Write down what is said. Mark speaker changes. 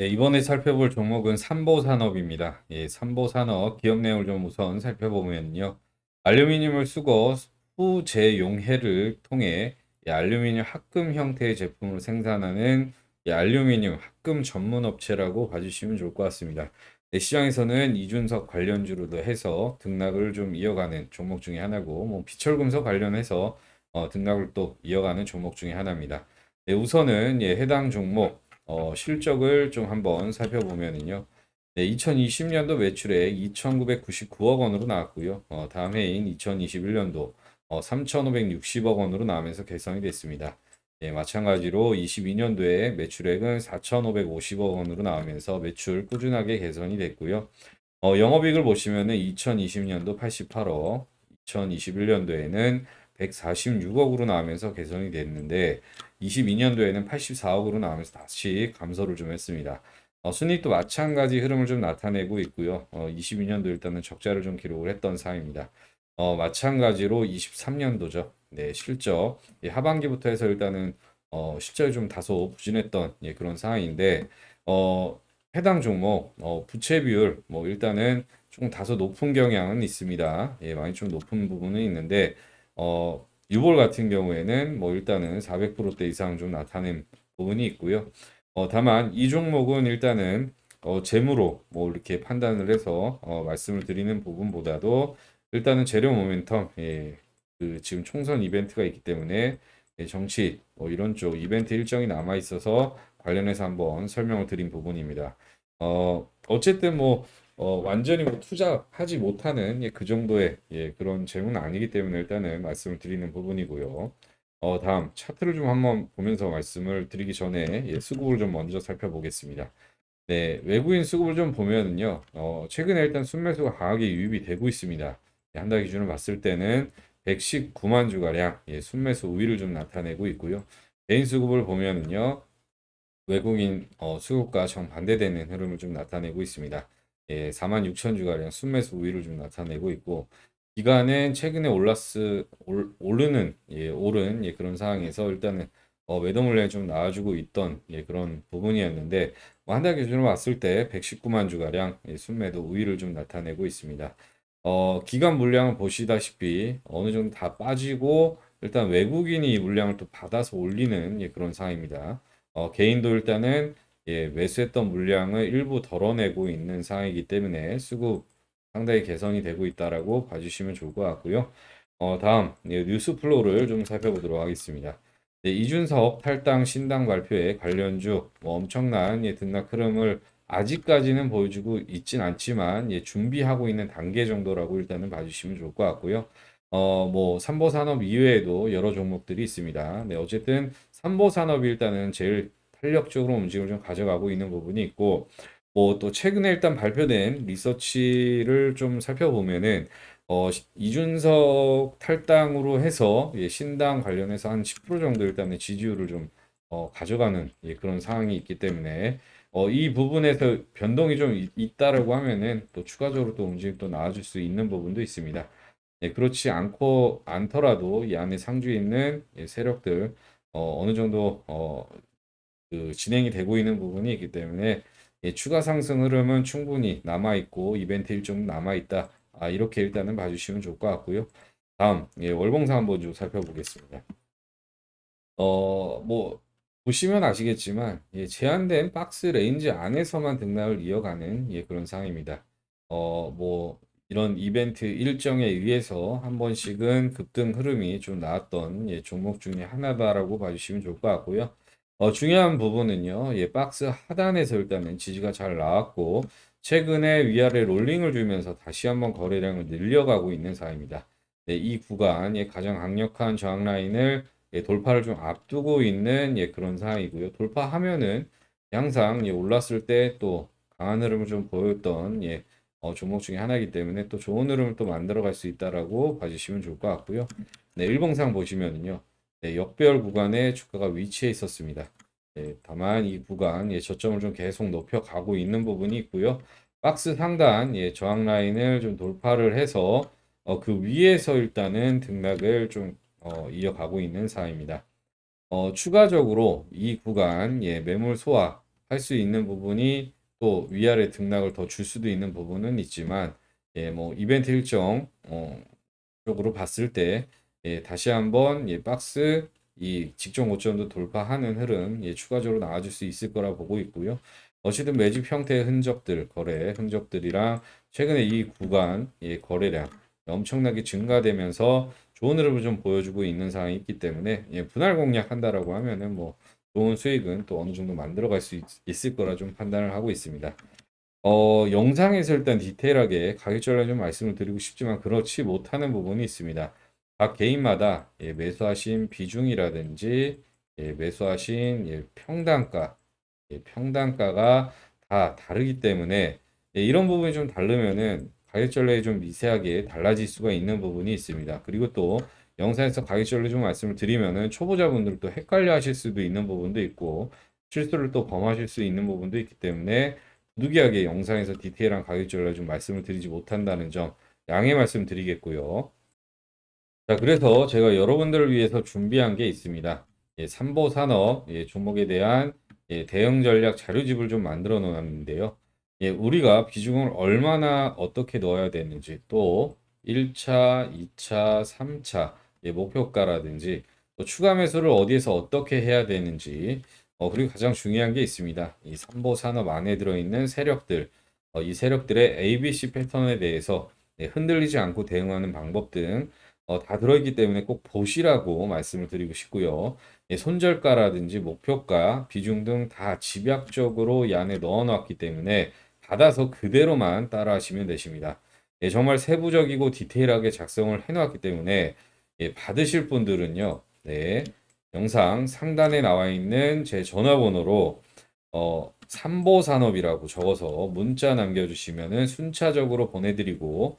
Speaker 1: 네, 이번에 살펴볼 종목은 삼보산업입니다. 예, 삼보산업 기업 내용을 좀 우선 살펴보면요. 알루미늄을 쓰고 후재용해를 통해 알루미늄 합금 형태의 제품을 생산하는 알루미늄 합금 전문 업체라고 봐주시면 좋을 것 같습니다. 네, 시장에서는 이준석 관련주로도 해서 등락을 좀 이어가는 종목 중의 하나고 뭐 비철금속 관련해서 어, 등락을 또 이어가는 종목 중의 하나입니다. 네, 우선은 예, 해당 종목 어, 실적을 좀 한번 살펴보면은요. 네, 2020년도 매출액 2,999억 원으로 나왔고요. 어, 다음 해인 2021년도 어, 3,560억 원으로 나오면서 개선이 됐습니다. 예, 마찬가지로 22년도에 매출액은 4,550억 원으로 나오면서 매출 꾸준하게 개선이 됐고요. 어, 영업이익을 보시면 2020년도 88억, 2021년도에는 146억으로 나오면서 개선이 됐는데 22년도에는 84억으로 나오면서 다시 감소를 좀 했습니다. 어, 순위익도 마찬가지 흐름을 좀 나타내고 있고요. 어, 22년도 일단은 적자를 좀 기록을 했던 상황입니다. 어, 마찬가지로 23년도죠. 네, 실적 예, 하반기부터 해서 일단은 어, 실적이 좀 다소 부진했던 예, 그런 상황인데 어, 해당 종목 어, 부채 비율 뭐 일단은 조금 다소 높은 경향은 있습니다. 예, 많이 좀 높은 부분은 있는데 어, 유볼 같은 경우에는 뭐 일단은 400%대 이상 좀 나타낸 부분이 있고요. 어, 다만 이 종목은 일단은 어, 재무로 뭐 이렇게 판단을 해서 어, 말씀을 드리는 부분보다도 일단은 재료 모멘텀 예, 그 지금 총선 이벤트가 있기 때문에 예, 정치 뭐 이런 쪽 이벤트 일정이 남아 있어서 관련해서 한번 설명을 드린 부분입니다. 어, 어쨌든 뭐 어, 완전히 뭐 투자하지 못하는 예, 그 정도의 예, 그런 재무는 아니기 때문에 일단은 말씀을 드리는 부분이고요. 어, 다음 차트를 좀 한번 보면서 말씀을 드리기 전에 예, 수급을 좀 먼저 살펴보겠습니다. 네, 외국인 수급을 좀 보면은요. 어, 최근에 일단 순매수가 강하게 유입이 되고 있습니다. 예, 한달 기준으로 봤을 때는 119만 주가량 예, 순매수 우위를 좀 나타내고 있고요. 개인 수급을 보면은요. 외국인 어, 수급과 정반대되는 흐름을 좀 나타내고 있습니다. 예, 4만 6천 주가량 순매수 우위를 좀 나타내고 있고 기간은 최근에 올라스 올, 오르는 예, 오른 예, 그런 상황에서 일단은 어, 매도 물량이 좀 나와주고 있던 예, 그런 부분이었는데 뭐 한달 기준으로 봤을 때 119만 주가량 예, 순매도 우위를 좀 나타내고 있습니다. 어, 기간 물량을 보시다시피 어느 정도 다 빠지고 일단 외국인이 물량을 또 받아서 올리는 예, 그런 상황입니다. 어, 개인도 일단은 예, 매수했던 물량을 일부 덜어내고 있는 상황이기 때문에 수급 상당히 개선이 되고 있다라고 봐주시면 좋을 것 같고요. 어, 다음 예, 뉴스 플로우를 좀 살펴보도록 하겠습니다. 예, 이준석 탈당 신당 발표에 관련주 뭐 엄청난 예, 등락 흐름을 아직까지는 보여주고 있진 않지만 예, 준비하고 있는 단계 정도라고 일단은 봐주시면 좋을 것 같고요. 어, 뭐 삼보산업 이외에도 여러 종목들이 있습니다. 네, 어쨌든 삼보산업이 일단은 제일 탄력적으로 움직임을 좀 가져가고 있는 부분이 있고 뭐또 최근에 일단 발표된 리서치를 좀 살펴보면은 어, 이준석 탈당으로 해서 예, 신당 관련해서 한 10% 정도 일단 지지율을 좀 어, 가져가는 예, 그런 상황이 있기 때문에 어, 이 부분에서 변동이 좀 있, 다라고 하면은 또 추가적으로 또 움직임 또 나아질 수 있는 부분도 있습니다. 예, 그렇지 않고 않더라도 이 안에 상주에 있는 예, 세력들 어, 어느 정도 어, 그 진행이 되고 있는 부분이 있기 때문에 예, 추가 상승 흐름은 충분히 남아 있고 이벤트 일정 남아 있다. 아, 이렇게 일단은 봐주시면 좋을 것 같고요. 다음 예, 월봉상 한번 좀 살펴보겠습니다. 어 뭐 보시면 아시겠지만 예, 제한된 박스 레인지 안에서만 등락을 이어가는 예, 그런 상황입니다. 어 뭐 이런 이벤트 일정에 의해서 한 번씩은 급등 흐름이 좀 나왔던 예, 종목 중에 하나다라고 봐주시면 좋을 것 같고요. 어, 중요한 부분은요. 예, 박스 하단에서 일단은 지지가 잘 나왔고 최근에 위아래 롤링을 주면서 다시 한번 거래량을 늘려가고 있는 사입니다. 네, 이 구간 예, 가장 강력한 저항 라인을 예, 돌파를 좀 앞두고 있는 예, 그런 상황이고요. 돌파하면은 항상 예, 올랐을 때 또 강한 흐름을 좀 보였던 예, 어, 종목 중에 하나이기 때문에 또 좋은 흐름을 또 만들어 갈 수 있다라고 봐주시면 좋을 것 같고요. 네, 일봉상 보시면은요. 네, 역별 구간에 주가가 위치해 있었습니다. 네, 다만 이 구간 예, 저점을 좀 계속 높여 가고 있는 부분이 있고요. 박스 상단 예, 저항 라인을 좀 돌파를 해서 어, 그 위에서 일단은 등락을 좀 어, 이어가고 있는 상황입니다. 어, 추가적으로 이 구간 예, 매물 소화 할 수 있는 부분이 또 위아래 등락을 더 줄 수도 있는 부분은 있지만 예, 뭐 이벤트 일정 어, 쪽으로 봤을 때 예, 다시 한번 예, 박스 이 직종 5점도 돌파하는 흐름 예, 추가적으로 나와줄 수 있을 거라 보고 있고요. 어쨌든 매집 형태의 흔적들, 거래 흔적들이랑 최근에 이 구간 예, 거래량 엄청나게 증가되면서 좋은 흐름을 좀 보여주고 있는 상황이 있기 때문에 예, 분할 공략한다라고 하면은 뭐 좋은 수익은 또 어느 정도 만들어갈 수 있, 을 거라 좀 판단을 하고 있습니다. 어, 영상에서 일단 디테일하게 가격 전략 좀 말씀을 드리고 싶지만 그렇지 못하는 부분이 있습니다. 각 개인마다 예, 매수하신 비중이라든지 예, 매수하신 예, 평단가 예, 평단가가 다 다르기 때문에 예, 이런 부분이 좀 다르면은 가격 전략이 좀 미세하게 달라질 수가 있는 부분이 있습니다. 그리고 또 영상에서 가격 전략 좀 말씀을 드리면은 초보자분들도 헷갈려 하실 수도 있는 부분도 있고 실수를 또 범하실 수 있는 부분도 있기 때문에 부득이하게 영상에서 디테일한 가격 전략 좀 말씀을 드리지 못한다는 점 양해 말씀드리겠고요. 자, 그래서 제가 여러분들을 위해서 준비한 게 있습니다. 예, 삼보 산업 예, 종목에 대한 예, 대응 전략 자료집을 좀 만들어 놓았는데요. 예, 우리가 비중을 얼마나 어떻게 넣어야 되는지 또 1차, 2차, 3차 예, 목표가라든지 또 추가 매수를 어디에서 어떻게 해야 되는지 어, 그리고 가장 중요한 게 있습니다. 이 삼보 산업 안에 들어있는 세력들 어, 이 세력들의 ABC 패턴에 대해서 예, 흔들리지 않고 대응하는 방법 등 어, 다 들어있기 때문에 꼭 보시라고 말씀을 드리고 싶고요. 예, 손절가라든지 목표가, 비중 등 다 집약적으로 이 안에 넣어놨기 때문에 받아서 그대로만 따라하시면 되십니다. 예, 정말 세부적이고 디테일하게 작성을 해놓았기 때문에 예, 받으실 분들은요. 네, 영상 상단에 나와 있는 제 전화번호로 어, 삼보산업이라고 적어서 문자 남겨주시면 순차적으로 보내드리고